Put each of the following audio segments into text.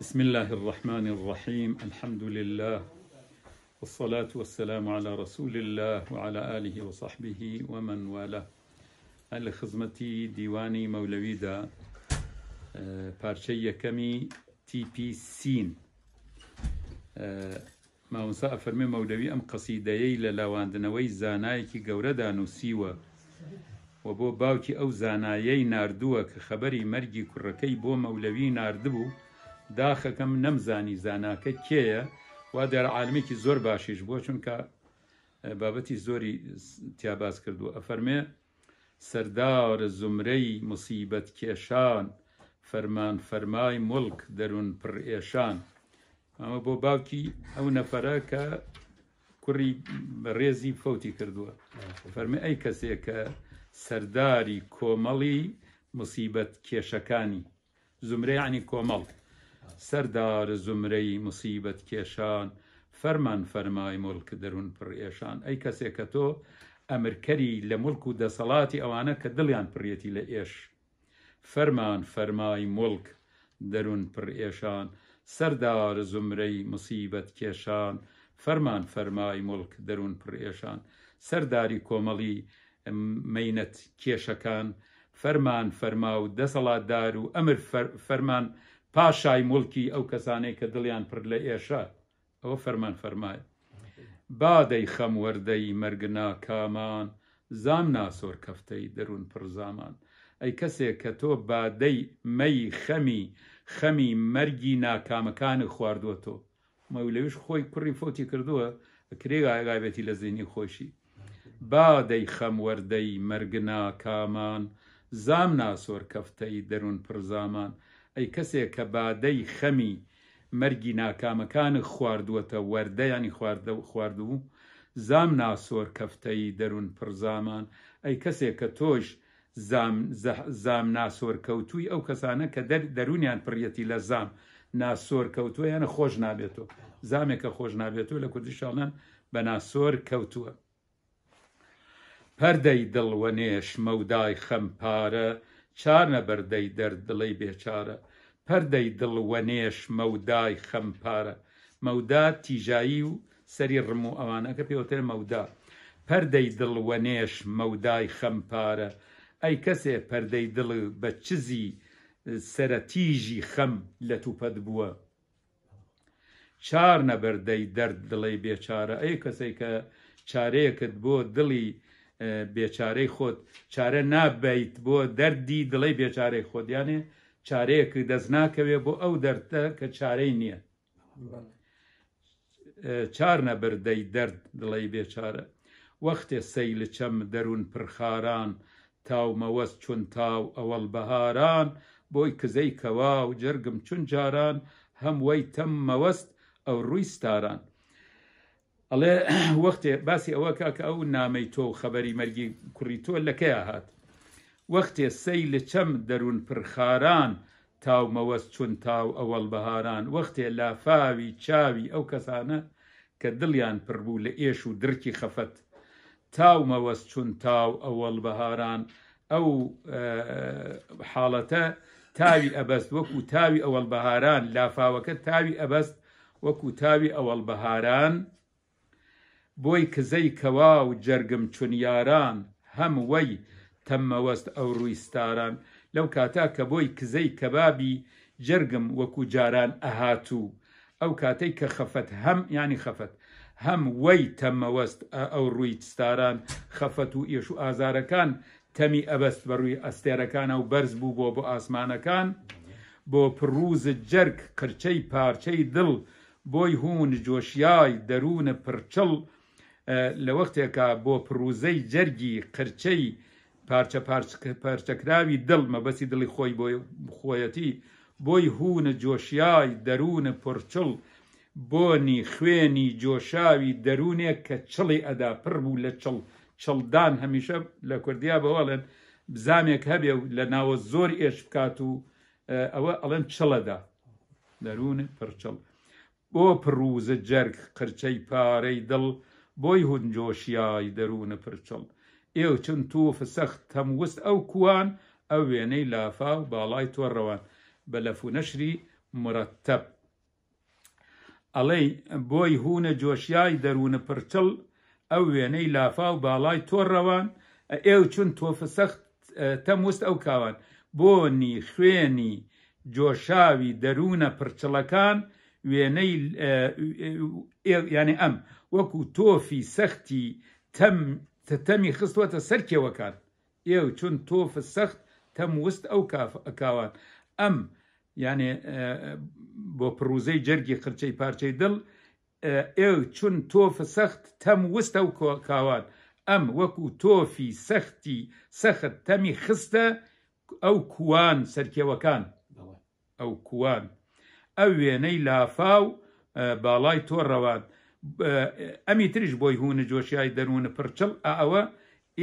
بسم الله الرحمن الرحيم الحمد لله والصلاة والسلام على رسول الله وعلى آله وصحبه ومن والاه هل خزمتي ديواني مولوي دا بارشي كمي تي بي سين ما ئەفەرمێ أفرمي مولوي أم قصيدة لاواندنەوەی زانایەکی دنوي زانايكي و بۆ وبو باوكي أو زانايي کە خەبەری مرجي كركي بو مولوي ناردبو داخەکەم نەمزانی زاناکە کێیە وا دەرعاالمێکی زۆر باشیش بۆ چونکە بابەتی زۆری تیاباز کردو ئەفەرمێ سەردارە زمرەی مسیبەت کێشان فەرمان فەرمای ملک دەروون پڕئێشان ئەمە بۆ باوکی ئەو نەفەرە کە کوڕی ڕێزی فوتی کردووە فەرمی ئەی کەسێک کە سەرداری کۆمەڵی مسیبەت کێشەکانی زمرەیانی کۆمەڵ سەردار زمرەی مسیبەت کێشان فەرمان فەرمای ملک دەروون پڕێشان ئەی کەسێک کە تۆ ئەمرکەری لە ملک و دەسەڵاتی ئەوانە کە دڵیان پرێتی لە ئێش فەرمان فەرمای ملک دەروون پرئێشان سەردار زمرەی مسیبەت کێشان فەرمان فەرمای ملک دەروون پرئێشان سەرداری کۆمەڵی مینەت کێشەکان فەرمان فەرما و دەسەڵاتدار و ئەمر فەرمان پاشای ملکی ئەو کەسانەی کە دڵیان پر لە ئێشە ئەوە فەرمان فەرمای بادەی خەموەردەی مەرگنا کامان زام ناسۆر کەفتەی دەروون پرزامان ئەی کەسێک کە تۆ بادەی مەی خەمی خەمی مەرگی ناکامەکانی خواردووە تۆ مەولەویش خۆی کوڕی فۆتی کردووە کرێگایگابێتی لە زیینی خۆشی بادەی خەموەردەی مەرگنا کامان زام ناسۆر کەفتەی دەروون پرزامان. ئەی کەسێک کە بادەی خەمی مەرگی ناکامەکان خواردووەتە وەردەیانی خواردوو زام ناسۆر کەفتەی دەروون پرزامان ئەی کەسێک کە تۆش زام ناسۆر کەوتووی ئەو کەسانە کە دەرونیان پڕەتی لە زام ناسۆر کەوتووە یانە خۆش نابێتەوە زامێکە خۆش نابێتەوە لە کوردیشڵان بە ناسۆر کەوتووە پەردەی دڵوەنێش مەودای خەمپارە چارە بەردەی دەرد دڵی بێچارە پەردەی دڵ وەنێش مەودای خەمپارە مەودا تیژایی و سەری ڕم و ئەوانەکە پێوتر مەودا پەردەی دڵ وەنێش مەودای خەمپارە ئەی کەسێ پەردەی دڵ بە چزی سەرەتیژی خەم لە توپەت بووە چار نەبەردەی دەرد دڵی بێچارە ئەی کەسێک کە چارەیەکت بۆ دڵی بێچارەی خۆت چارە نابیت بۆ دەردی دڵی بێچارەی خۆدیانێ چارەیەکی دەستناکەوێ بۆ ئەو دەردە کە چارەی نییە چار نەبەردەی دەرد دڵی بێچارە وەختێ سەیل چەم دەروون پرخاران تاومەوەست چون تاو ئەوەڵ بەهاران بۆی کزەی کەوا و جرگم چون جاران هەم وەی تەم مەوەست ئەو ڕووی ستاران ئەڵێ وەختێ باسی ئەوە کاکە ئەو نامەی تۆ خەبەری مەرگی کوڕی تۆ لەکەیا هات وەختێ سەی لە چەم دەروون پرخاران تاو مەوەست چون تاو ئەوەڵ بەهاران وەختێ لافاوی چاوی ئەو کەسانە کە دڵیان پڕبوو لە ئێش و درکی خەفەت تاو مەوەست چون تاو ئەوەڵ بەهاران ئەو حاڵەتە تاوی ئەبەست وەکو تاوی ئەوەڵ بەهاران لافاوەکە تاوی ئەبەست وەکو تاوی ئەوەڵ بەهاران بۆی کزەی کەوا و جەرگم چونیاران هەم وەی تەممەوەست ئەو ڕووی ستاران لەو کاتا کە بۆی کزەی کەبابی جرگم وەکو جاران ئەهاتوو ئەو کاتەی کە خەفەت هەم ینی خەفەت هەم وەی تەممەوەست ئەو ڕووی ستاران خەفەت و ئێش و ئازارەکان تەمی ئەبەست بەڕووی ئەستێرەکانە و بەرز بوو بۆ بۆ ئاسمانەکان بۆ پرڕوز جەرگ قرچەی پارچەی دڵ بۆی هوون جۆشیای دەروونە پرچەڵ لە وەختێکە بۆ پرڕوزەی جەرگی قرچەی پارچە پارچەکراوی دڵ مەبەسی دڵی خۆی بۆی خۆیەتی بۆی هوونە جۆشیای دەروونە پڕچڵ بۆنی خوێنی جۆشاوی دەروونێک کە چڵی ئەدا پڕ بوو لە چڵ چڵدان هەمیشە لە کوردیا بەوەڵێن بزانێک هەبێ لە ناوە زۆر ئێش بکات و ئەوە ئەڵێن چڵەدا دەروون پڕچڵ بۆ پڕوزە جەرگ قرچەی پارەی دڵ بۆی هونجۆشیای دەروونە پرچڵ ئێو چن تۆ فسەخت هەمووست ئەو کوان ئەو وێنەی لافا و باڵای تۆڕەوان بە لەفو نەشری مرەتەب ئەڵێ بۆی هوونە جۆشیای دەروونە پرچڵ ئەو وێنەی لافا و باڵای تۆڕەوان ئێو چون تۆفە سەخت تەموست ئەو کاوان بۆنی خوێنی جۆشاوی دەروونە پرچڵەکان وێنەی ینی ئەم وەکو تۆفی سەختی تەم تەمی خستوەتە سەر کێوەکان ئێو چون تۆف سەخت تەم وست ئەو کاوان ئەم یانێ بۆ پرروزەی جەرگی خرچەی پارچەی دڵ ئێو چون تۆف سەخت تەم وست ئەو کاوان ئەم وەکو تۆفی سەختی سەخت تەمی خستە ئەو کوان سەرکێوەکان ئەو کوان ئەو وێنەی لافااو باڵای تۆ ڕەوات ئەمی هون بۆی هوونە درون دەروونە اوا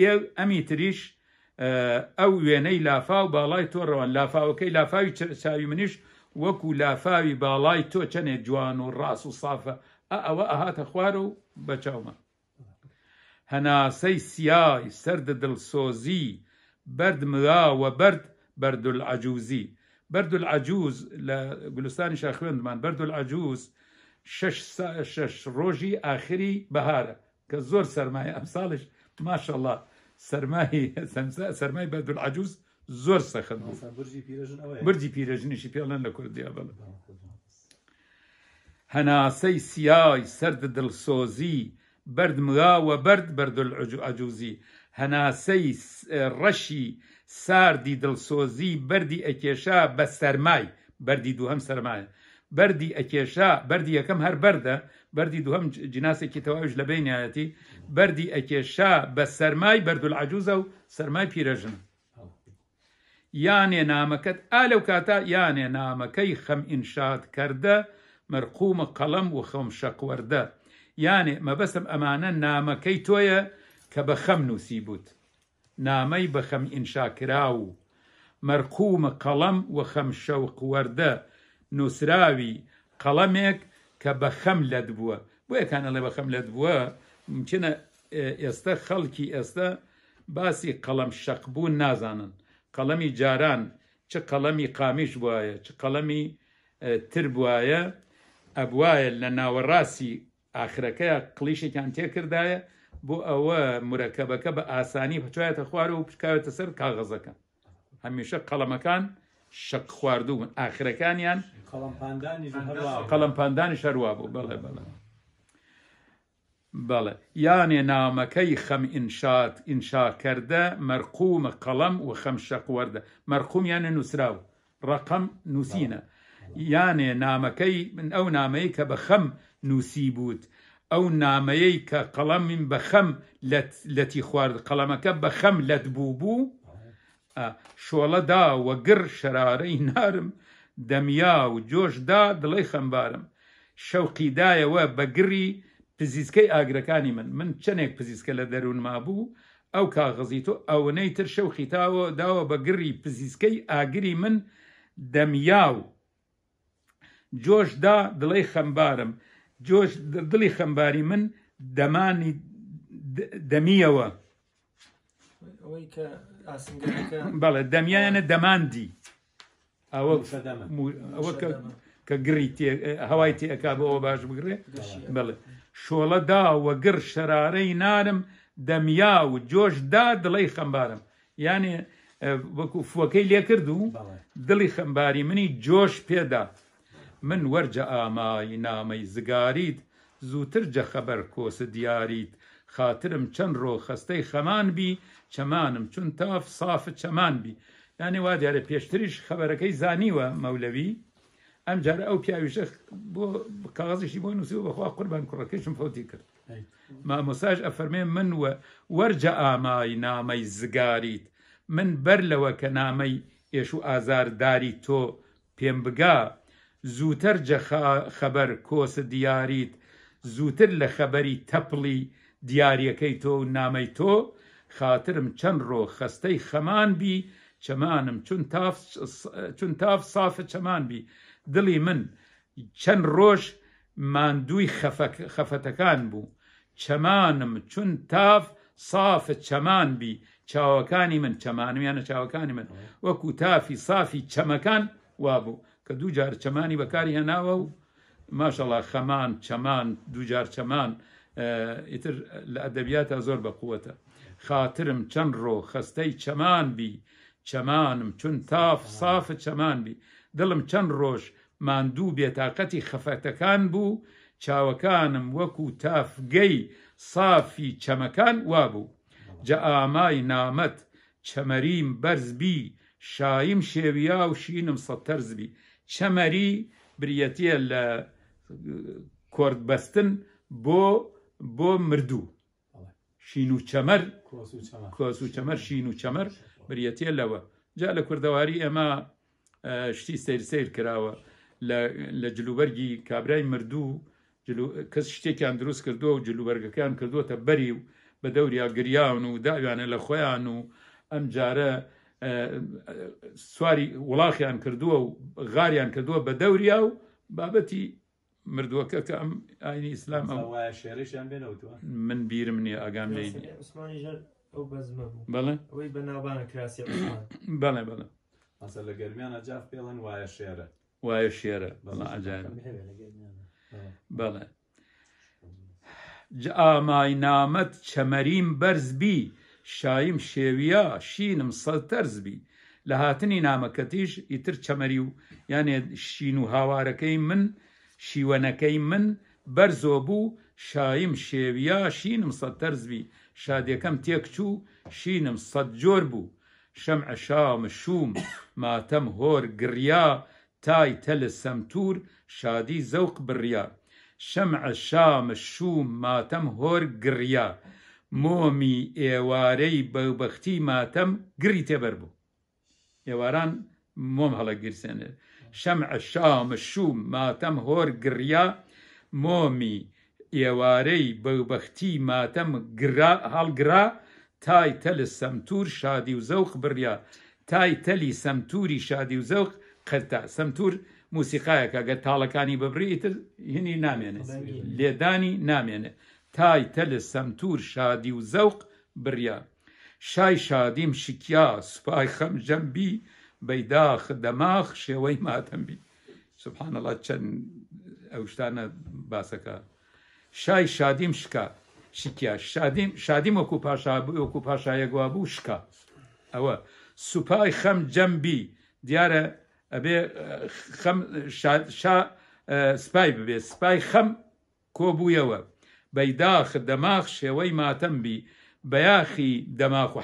ئەوە ئەمی او ئەو وێنەی لافا باڵای تۆڕەوە لافاوەکەی لافاوی چاوی منیش وەکو لافاوی باڵای تۆ چەنێ جوان و ڕاست و سافە ئەوە ئەهاتە خوار و بەچاومە هەناسەی سیای سرد دڵسۆزی بەرد مراوە بەرد برد العجوزی برد العجوز لە شاخوند من برد العجوز شش, سا... شش ڕۆژی ئاخری بەهارە کە زۆر سرماي ئەم ساڵش ماشەله سەرمایی سەرمای بەدول عجوز بيرجن سەخن برجی پیرەژنیشی پێڵەن كردي کوردیا هنا سي سياي سرد برد مغا وبرد برد العجوزي هنا سي رشي سردي دل سوزي بردي اكيشا بس سرماي بردي دوهم سرماي بردي أكيشا بردي یەکەم هەر بەردە بەری دووهم جناسێکی تەواویش لە بینایەتی بەری ئەکێشا بە سەرمای بەردول عجوزە و سەرمای پیرەژن یانێ نامەکەت ئا لەو کاتە یانێ نامەکەی خەم ئینشاد کردە مرقومە قەڵم و خەم شەقوەردە یانێ مەبەسم ئەمانە نامەکەی تۆیە کە بە خەم نووسی بوت نامەی بە خەم ئینشاکرا و مرقومە قەڵم و خەم نووسراوی قەڵەمێک کە بە خەم لەت بووە بۆ یەکانە لێ بە خەم لەت بووە ممکنە ئێستا خەڵکی ئێستا باسی قەڵم شەقبوون نازانن قەڵەمی جاران چ قەڵەمی قامیش بواە چ قەڵەمی تر بواە ئەبواە لە ناوەڕاستی ئاخرەکەی قلیشێکیان تێکردایە بۆ ئەوە مرەکەبەکە بە ئاسانی بچوایەتە خوارە و پچکاوێتە سەر کاغەزەکە هەمیشە قەڵەمەکان شەق خواردوون ئاخرەکانیان قەڵمپاندانی شەروا بوو بڵێ بڵێ بەڵێ یانێ نامەکەی خەم ئینشات ئینشاکردە مەرقومە قەڵم و خەم شەقوەردە مەرقوم یانە نووسراو ڕقم نووسینە یانێ نامەکەی من ئەو نامەیە کە بە خەم نووسی بووت ئەو نامەیەی کە قەڵەم من بە خەم لەتی خوارد قەڵەمەکە بە خەم لەت بوو بوو شۆڵەدا وەگر شەرارەی نارم دەمیا و جۆشدا دڵی خەمبارم شەوقیدایەوە بەگری پزیسکەی ئاگرەکانی من من چەندێک پزیسکە لە دەروونما بوو ئەو کاغزی تۆ ئەوەنەی تر شەوخیتاوە داوە بەگری پزیسکەی ئاگری من دەمیا و جۆشدا دڵی خەمبارم جۆش دڵی خەمباری من دەمانی دەمیەوە بەڵێ دەمیانە دەماندی ئەوە ئەوە کە گری هەوای تێکا بەەوە باش بگرێ بڵێ شۆڵە داوە گر شەرارەی نارم دەمیا و جۆشدا دڵی خەمبارم یانێ وەکو فۆکەی لێ کرد و دڵی خەمباری منی جۆش پێدا من وەرجە ئامای نامەی زگاریت زووتر جە خەبەر کۆسە دیاریت خاترم چەند ڕۆ خەستەی خەمان بی چەمانم چون تاف سافە چەمان بی یانی وا دیارە پێشتریش خەبەرەکەی زانیوە مەولەوی ئەم جارە ئەو پیاویشە بۆ کاغازیشی بۆ نووسی بەخوا قوربان کوڕەکەیشم فوتی کرد مامۆساژ ئەفەرمێ من وە وەرجە ئامای نامەی زگاریت من بەر لەوە کە نامەی ئێش و ئازارداری تۆ پێم بگا زووتەر خەبەر کۆسە دیاریت زووتر لە خەبەری تەپڵی دیارەکەی تۆ و نامەی تۆ خاترم چەند ڕۆ خەستەی خەمان بی چەمانم چون تاف سافە چەمان بی دڵی من چەند ڕۆژ ماندووی خەفەتەکان بوو چەمانم چون تاف سافە چەمان بی چاوەکانی من چەمانمیانە چاوەکانی من وەکو تافی سافی چەمەکان وابوو کە دوو جار چەمانی بەکاری هێناوە و ماشەڵا خەمان چەمان دووجار چەمان ئیتر لە ئەدەبیاتە زۆر بە قووەتە خاترم چەند ڕۆ خەستەی چەمان بی چەمانم چون تاف سافە چەمان بی دڵم چەند ڕۆژ ماندوو بێتاقەتی خەفەتەکان بوو چاوەکانم وەکو تافگەی سافی چەمەکان وابوو جە ئامای نامەت چەمەریم بەرزبی شایم شێویا و شینم سەتەرزبی چەمەری بریەتە لە کۆردبەستن بۆ بۆ مردوو شین و چەمەر کۆس و چەمەر شین و چەمەر بریەتە لەوە جا لە کوردەواری ئەمە شتی سیر سیر کراوە لە جلوبەرگی کابرای مردوو کەس شتێکیان دروست کردووە و جلوبەرگەکان کردوتە بەری و بە دەوریا گریان و داویانە لە خۆیان و ئەم جارە سواری وڵاخیان کردووە و غاریان کردووە بە دەوریا و بابەتی مردووەکە کە ئەم ئاینی ئیسلام من بیرم نییە ئاگام لێ ئەو بەزمە بوو بەڵێ ئەوەی بە ناوبانە کراسی بەڵێ بەڵێ ئەسە لە گەرمیانە جااف پێڵەن وایە شێرە وایە شێرە بەڵە ئەجار بەڵێ ئاماینامەت چەمەریم بەرزبی شایم شێویە شینم سەد تەرزبی لە هاتنی نامەکەتیش ئیتر چەمەری و یانێ شین و هاوارەکەی من شیوەنەکەی من بەرزۆ بوو شایم شێویە شینم سەد تەرزبی شادیەکەم تێک چوو شینم سەد جۆر بوو شەم عشام شوم ماتەم هۆر گریا تای تەل سەمتور شادی زەوق بڕیا شەم عشام شوم ماتەم هۆر گریا مۆمی ئێوارەی بەوبەختی ماتەم گری تێبەر بوو ئێواران مۆم هەڵە گرسێنێت شەم عشام شوم ماتەم هۆر گریا مۆمی ئێوارەی بەوبەختی ماتەم هەڵگرا تای تەل سەمتور شادی و زەوق بڕیا تای تەلی سەمتوری شادی و زەوق قەرتا سەمتور موسیقایەکە گە تاڵەکانی ببریتر هینی نامێنێت لێدانی نامێنێت تای تەل سەمتور شادی و زەوق بریا شای شادیم شکیا سوپای خەم جەمبی بەیداخ دەماخ شێوەی ماتەمبی سبحان الله چەند ئەو شتانە باسەکە شای شادیم شکا شکیا شادیم شادیم وەکو پاشا وەکو پاشایەکوا بوو شکا ئەوە سوپای خەم جەمبی دیارە ئەبێ سپای ببێ سپای خەم کۆبوویەوە بەیداخ دەماخ شێوەی ماتەمبی بەیاخی دەماخ و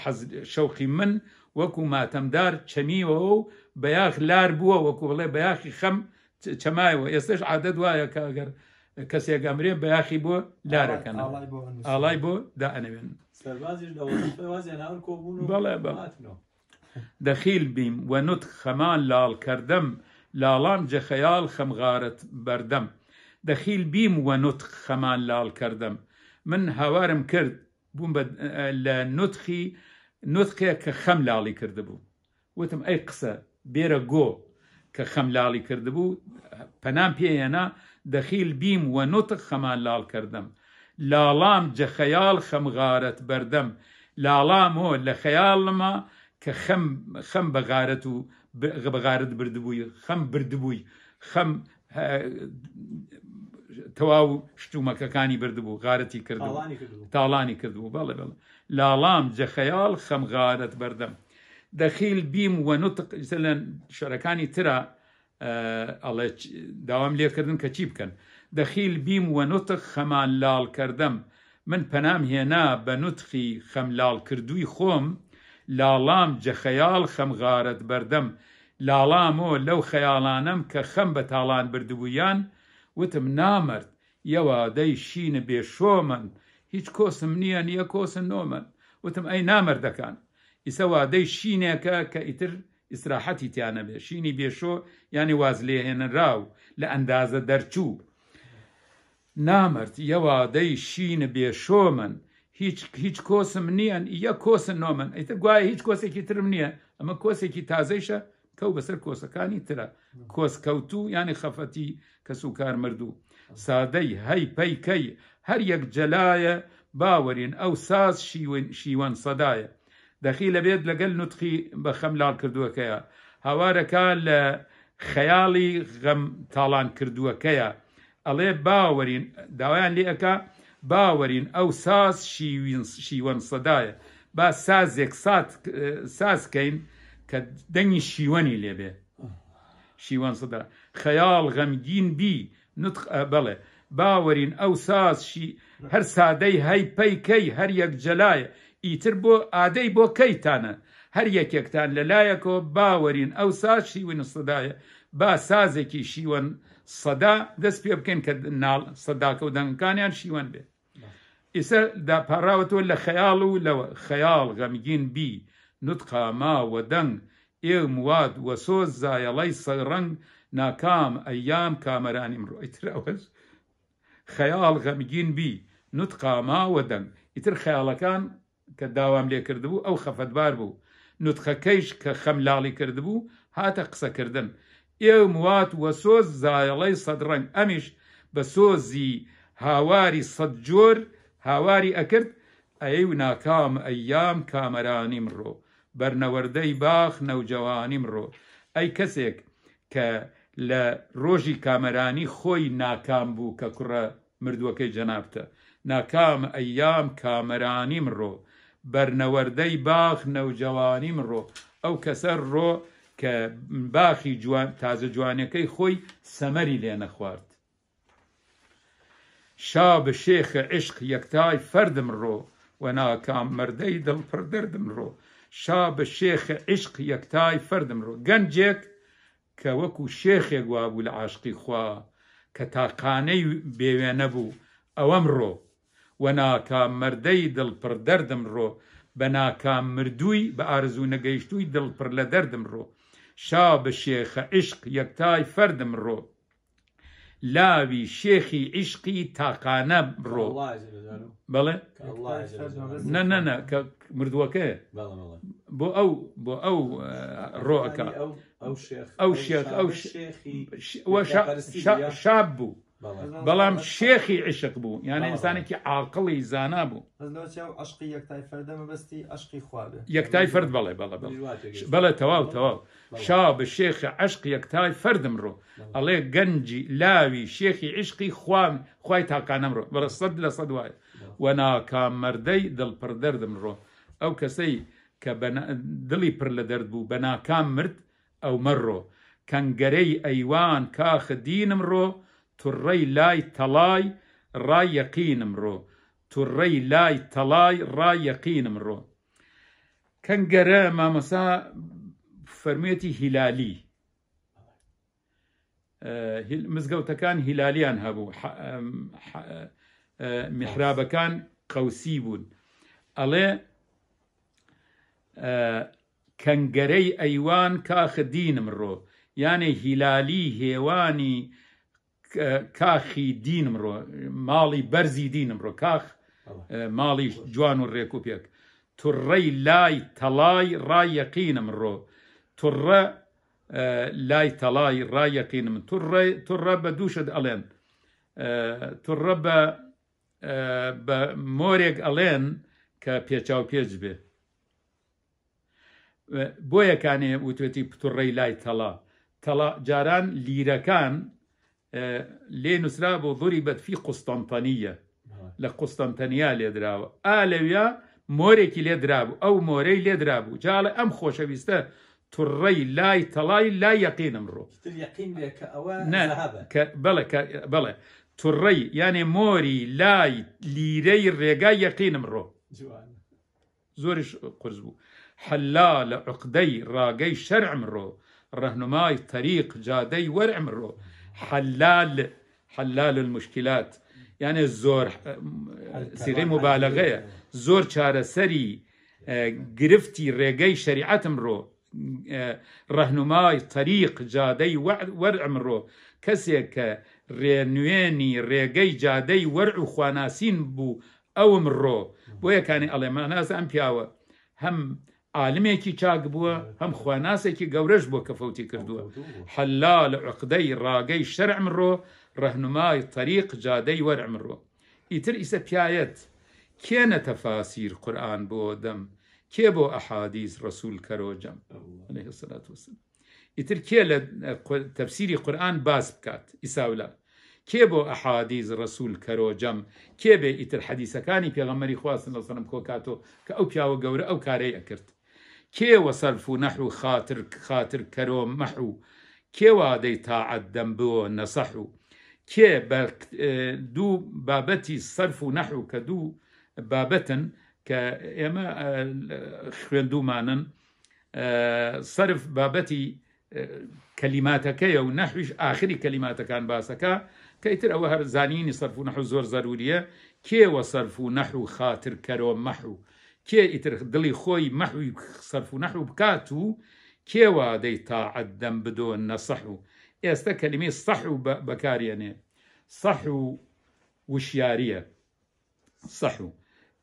شەوقی من وەکو ماتەمدار چەمیەوە و بەیاخ لار بووە وەکو بڵێ بەیاخی خەم چەمایەوە ئێستش عادەت وایە کاگەر کەسێک ئەمرێ بەیاخی بۆ لارەکەن ئاڵای بۆ دائەنەوێن بەڵێ دەخیل بیم وە نوت خەمان لاڵ کردم لاڵام جەخەیال خەمغارت بەردەم دەخیل بیم وە نوت خەمان لاڵ کردم من هاوارم کرد بووم لە نوتخی نوتخەیە کە خەم لاڵی کردبوو وتم ئەی قسە بێرە گۆ کە خەم لاڵی کردبوو پەنام پێێنا دەخیل بیم و نوتق خەمان لاڵ کردم لاڵام جە خەیاڵ خەمغارەت بەردەم لاڵامۆ لە خەیاڵما کە خەم بەغارەت و بەغارت بردبووی خەم بردبووی خەم تەواو شتومەکەەکانی بردبوو غارەتی کردو تاڵانی کردبوو بەڵێ بڵ لاڵام جەخەیاڵ خەمغارەت بەردەم دەخیل بیم و نوتق لە شەرەکانی ترە ئەڵێ داوام لێکردن کە چی بکەن دەخیل بیم و نوتق خەمان لاڵ کردم من پەنام هێنا بە نوتخی خەملاڵ کردووی خۆم لاڵام جەخەیاڵ خەمغارت بەردەم لاڵامۆ لەو خەیاڵانم کە خەم بە تاڵان بردبوویان وتم نامرد یەوادەی شینە بێشۆمن هیچ کۆسم نییە نییە کۆسن نۆمن وتم ئەی نامردەکان ئیسەوادەی شینێکە کە ئیتر ئیسراحەتی تیانە بێ شینی بێشۆ ینی واز لێهێنراو لە ئەندازە دەرچوو نامرد یەوادەی شینە بێشۆ من هیچ هیچ کۆسم نییە یە کۆسن نۆمن ئەیتە گوایە هیچ کۆسێکی ترم نییە ئەمە کۆسێکی تازەیشە کەو بەسەر کۆسەکانی ترە کۆسکەوتو ینی خەفەتی کەس و کار مردوو سادەی هەی پەیکەی هەر یەک جەلایە باوەرین ئەو ساز شیوەن سەدایە دەخی لەبێت لەگەل نوتخی بە خەملال کردووەکەیە هاوارەکە لە خەیاڵی غەم تاڵان کردووەکەیە ئەڵێ باوەرین داوایان لێەکە باوەرین ئەو ساز شیوەن سەدایە با سازێک سازکەین کە دەنگی شیوەنی لێبێ شیوان سەدا خەیاڵ غەمگین بی بڵێ باوەرین ئەو ساز هەر سادەی هەی پەیکەی هەر یەک جەلایە ئیتر بۆ ئادەی بۆ کەیتانە هەر یەکێکتان لەلایەکەوە باوەرین ئەو سا شیون سەدایە با سازێکی شیوەن سەدا دەست پێ بکەن کە ناڵ سەداکە و دەنگکانیان شیوەن بێت ئیسە داپاراوەتەوە لە خەیاڵ و لە خەیاڵ غەمگین بی نوتقاماوە دەنگ ئێم واد وە سۆز زایەڵی سەرڕنگ ناکام ئەیام کامەرانی مرۆ ئیترەوەز خەیاڵ غەمگین بی نوتقاماوە دەنگ ئیتر خەیاڵەکان کە داوام لێکردبوو ئەو خەفەتبار بوو نوتخەکەیش کە خەملاڵی کردبوو هاتە قسەکردن ئێوم وات وە سۆز زایڵەی سەدڕنگ ئەمیش بە سۆزی هاواری سەد جۆر هاواری ئەکرد ئەی و ناکام ئەیام کامەرانی مرۆ بەرنەوەردەی باخ نەوجەوانی مرۆ ئەی کەسێک کە لە ڕۆژی کامەرانی خۆی ناکام بوو کە کوڕە مردووەکەی جەنابتە ناکام ئەیام کامەرانی مرۆ بەرنەوەردەی باخ نەوجەوانی مرۆ ئەو کەسە ڕۆ کە باخی تازە جوانەکەی خۆی سەمەری لێ نەخوارد شا بە شێخە عشق یەکتای فەردم ڕۆ و ناکام مردەی دڵپڕ دەردم ڕۆ شا بە شێخە عشق یەکتای فەردم ڕۆ گەنجێک کە وەکو شێخێک وابوو لە عاشقی خوا کە تاقانەی بێوێنە بوو ئەوەم ڕۆ وە ناکامەردەی دڵ پڕ دەردمڕۆ بە ناکام مردووی بە ئارزوو نەگەیشتووی دڵپڕ لە دەردمڕۆ شا بە شێخە عشق یەکتای فەردمڕۆ لاوی شێخی عیشقی تاقانە بڕۆ بڵێ نەنەنە کە مردووەکە بۆ ئەو بۆ ئەو ڕۆەکە ئەو شێخ ئەو شێخ ئەو شاب بوو بەڵام شێخی عشق بوو یانە ئینسانێکی عاقڵی زانا بوو یەکتای فرد بڵێ بەڵە بەڵە تەواو تەواو شا بە شێخی عشق یەکتای فردم ڕۆ ئەڵێ گەنجی لاوی شێخی عشقی خوام خی تاقانم ڕۆ بەرە سەد لە سەد وایە وەناکام مەردەی دڵپڕ دەردم ڕۆ ئەو کەسەی کە دڵی پڕ لە دەرد بوو بە ناکام مرد ئەو مەڕۆ کەنگەرەی ئەیوان کاخ دینم ڕۆ توڕەی لای تەڵای ڕایەقینم ڕۆ توڕەی لای تەڵای ڕایەقینم ڕۆ کەنگەرە مامەسا فەرمێتی هیلالی آه، مزگەوتەکان هیلالیان هەبوو آه، میحرابەکان قەوسی بوون آه، ئەڵێ ايوان ئەیوان کاخدینم ڕۆ یانێ هیلالی هێوانی کاخی دین مرۆ ماڵی بەرزی دین مرۆ کاخ ماڵی جوان و ڕێکوپێک توڕەی لای تەڵای ڕایەقینە مرۆ توڕە لای تەڵای ڕایەقینم توڕە بە دووشت ئەڵێن توڕە بە بە مۆرێک ئەڵێن کە پێچاو پێچ بێ بۆیەکانێ وتێتی پتوڕێی لای تەڵا جاران لیرەکان لێ نووسرا بۆ دووری بەدفی قوستانتانیە لە قوستانتەنیا لێدراوە ئالەویا مۆرێکی لێدرابوو ئەو مۆرەی لێدرابوو جاڵە ئەم خۆشەویستە توڕەی لای تەڵای لا یەقینم ڕۆ بڵێ توڕەی یانێ مۆری لای لیرەی ڕێگا یەقینم ڕۆ زۆریش قرس بوو حەلا لە عقدەی ڕاگەی شەرعمڕۆ ڕەهنمای تەریق جادەی وەرعمڕۆ. حلال حلال المشكلات الزور زۆر اه، سیغی مبالغة زۆر چارەسەری سري قرفتي شریعەت مرۆ مرو تەریق طريق وەرع مرۆ کەسێک کە رينويني ڕێگەی جادي ورع خواناسين بو او مرو بو يكاني الله ما ناس ام بياوه هم عالمی عالمێکی چاک بووە آه. هەم خواناسێکی گەورەش بۆ کە فەوتی کردووە حەلا لە عقدەی ڕاگەی شەرع مرۆ ڕەهنمای تەریق جادەی وەرە مرۆ ئیتر ئیسە پیاەت کێنە تەفاسیر قورآن بۆ دەم کێ بۆ ئەحادیز ڕسول کەرۆجەم سەلات وسن ئیتر کێ لە تەفسیری قرآن باز بکات ئیساولا کێ بۆ ئەحادیز ڕسول کەرۆجەم کێ بێ ئیتر حەدیسەکانی پێغەمەری خواستن لە سەرم کۆکاتۆ که او پیاو گەورە او کاری اکرت كي سەرف نحو خاطر خاطر كروم محو كي کێوە دەی تاعەددەم نصحو كي دو بابتي دوو نحو كدو بابتن نەحو کە دوو بابەتن کە ئێمە خوێندومانن سرف بابەتی کەلیماتەکەیە و نەحویش ئاخری کەلیماتەکان باسەکە کە ئیتر ئەوە هەر زانینی سەرف و نەحو زۆر زەروریە كي اتر دلي خوي محو صرفو نحو بكاتو كيوا تاع الدم بدون نصحو ئێستا كلمة صحو و يعني صحو وشيارية صحو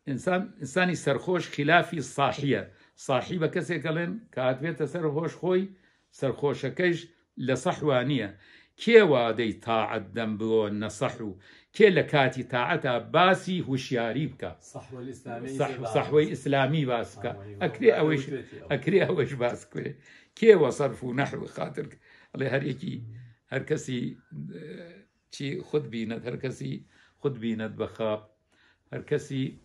إنسان و ئینسانی سەرخۆش خلافی ساحیە ساحی بە کەسێکەڵێن کە هاتوێتە سەر هۆش لصحوانية كي لە سەحوانە کێوا دەی تاعەت دەم كي لكاتي تاعتا باسي هوشياري بكا صحوة الإسلامي صح باسكا أكري أوش أكري أوش باسكا كي وصرف نحو خاطر الله هر هركسي هر كسي چي هركسي بينت هر بخا هركسي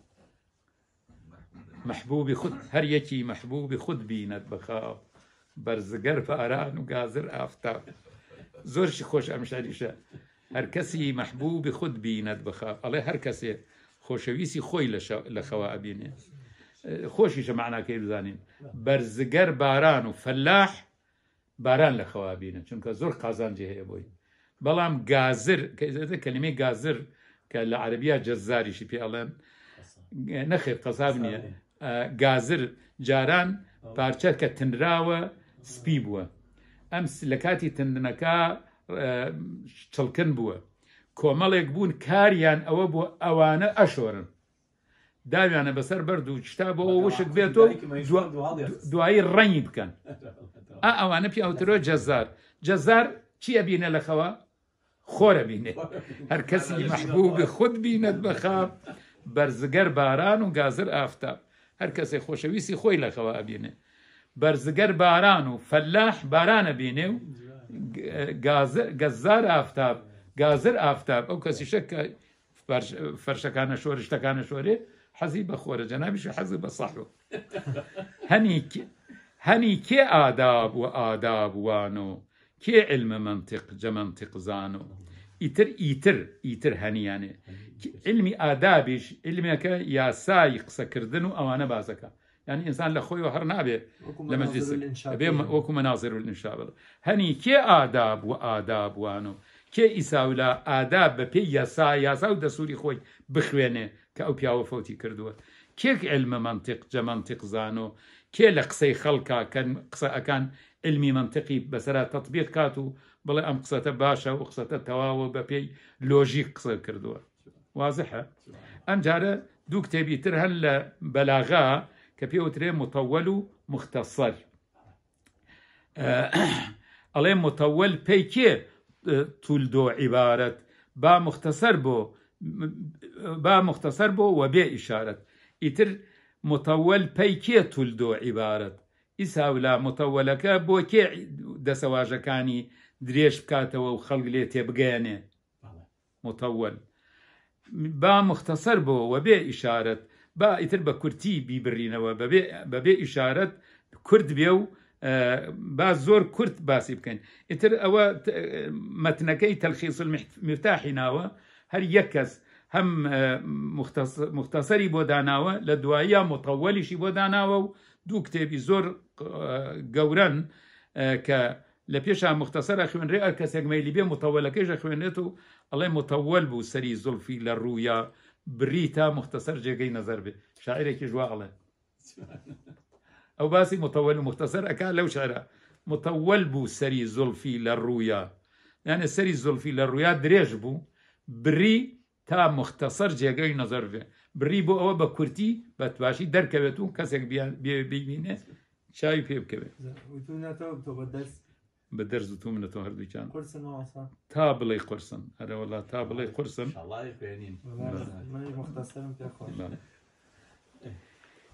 محبوبي بخاب هريكي محبوبي محبوب خود بخا برزقر محبوب خود بينت بخاب برزگر فاران و گازر زورش خوش امشاریشه هەر کەسی مەحبوب خود بینەت بخە ئەڵێ هەر کەسێ خۆشەویستی خۆی لە خەوا ئەبینێ خۆشیشە معناکەی بزانین بەرزگەر باران و فەلاح باران لە خەوا بینە چونکە زۆر قازانجی هەیە بۆی بەڵام گازر کەزێتە کەلمەی گازر کە لە عربیا جەزاریشی پێ ئەڵێن نەخێ قەساب نییە گازر جاران پارچە کە تنراوە سپی بووە ئەم لە کاتی تندنەکە چڵکن بووە کۆمەڵێک بوون کاریان ئەوە بۆ ئەوانە ئەشۆرن داویانە بەسەر بەرد و شتا بۆەوە وشک بێتەوە دوایی ڕەنی بکەن ئا ئەوانە پیاوترۆ جەزار جەزار چیە بینە لەخەوە خۆرە بینێ هەر کەسی مەحبوب خود بینەت بەخاب بەرزگەر باران و گازر ئافتاب هەر کەسێک خۆشەویستی خۆی لەخەوە ئەبینێ بەرزگەر باران و فەلاح بارانە بینێ و گەزار ئافتاب گازر ئافتاب ئەو کەسیشە کە فەرشەکانە شۆر شتەکانە شۆرێ حەزی بە خۆرە جەنابیش حەزی بە سەحو هەنی هەنی کێ ئاداب و ئادابوان و کێ علممە منتیق جەمەمتیقزان و ئیتر ئیتر ئیتر هەنیانێ علمی ئادابیش علمێکە یاسایی قسەکردن و ئەوانە بازەکە ینی ئینسان لە خۆیەوە هەر نابێ لە مەجلیس بێ وەکو منازر نیشابڵ هەنی کێ ئاداب و ئادابوان و کێ ئیساولا ئاداب بە پێی یاسا یاسا و دەسووری خۆی بخوێنێ کە ئەو پیاوە فوتی کردووە کێک ئەلمە منتیق جەمەنتیق زان و کێ لە قسەی خەڵکە قسە ئەەکان علمی منطقی بەسرە تطببیق کات و بڵێ ئەم قسەتە باشە و قسەتە تەواوە بە پێی لۆژی قسە کردووە وازحە ئەم جارە دوو کتێبی تر هەن لە بەلاغا كبيوترين مطول مختصر آه، ئەڵێ مطول بيكي آه، طول دو عبارة با مختصر بو با مختصر بو وە بێ ئیشارەت ئیتر متەول پەیکێ تول دۆ عیبارەت ئیساولا متەولەکە بۆ کێ كاني دريش بکاتەوە و خەڵک لێ تێبگەێنێ مطول با مختصر بو و بي إشارة با ئیتر بە کورتی بیبرینەوە با ئیشارەت اشارت کرد و با زور کرد باسی بکن ایتر او متنکی تلخیص المفتاحی ناوە هر یکس هم هەم مختصری بۆ داناوە لە دواییە متەوەلیشی بۆ داناوە و دوو کتێبی زۆر گەورن کە لە مختصر مختصرە خوێنرێ ئەر کەسێک مەلی بێ متەوەلەکەیشە خوێنێت و مطول بو بوو سەری زولفی بريتا مختصر جيغي نظر بي شاعره كجواغله او باسي مطول مختصر اكال لو شعره مطول بو سري زلفي للرويا يعني سري زلفي للرويا دريج بو بري تا مختصر جيغي نظر بي بري بو او كورتي بتواشي در كبتون كسك بيبينه بي بي بي شاي بيب كبه وتو بتو بدرس بدرز تو من تو هر دکان قرسن واسا تا بلی قرسن اره والله تا بلی آه، قرسن ان شاء الله بینین من مختصرم پی خوش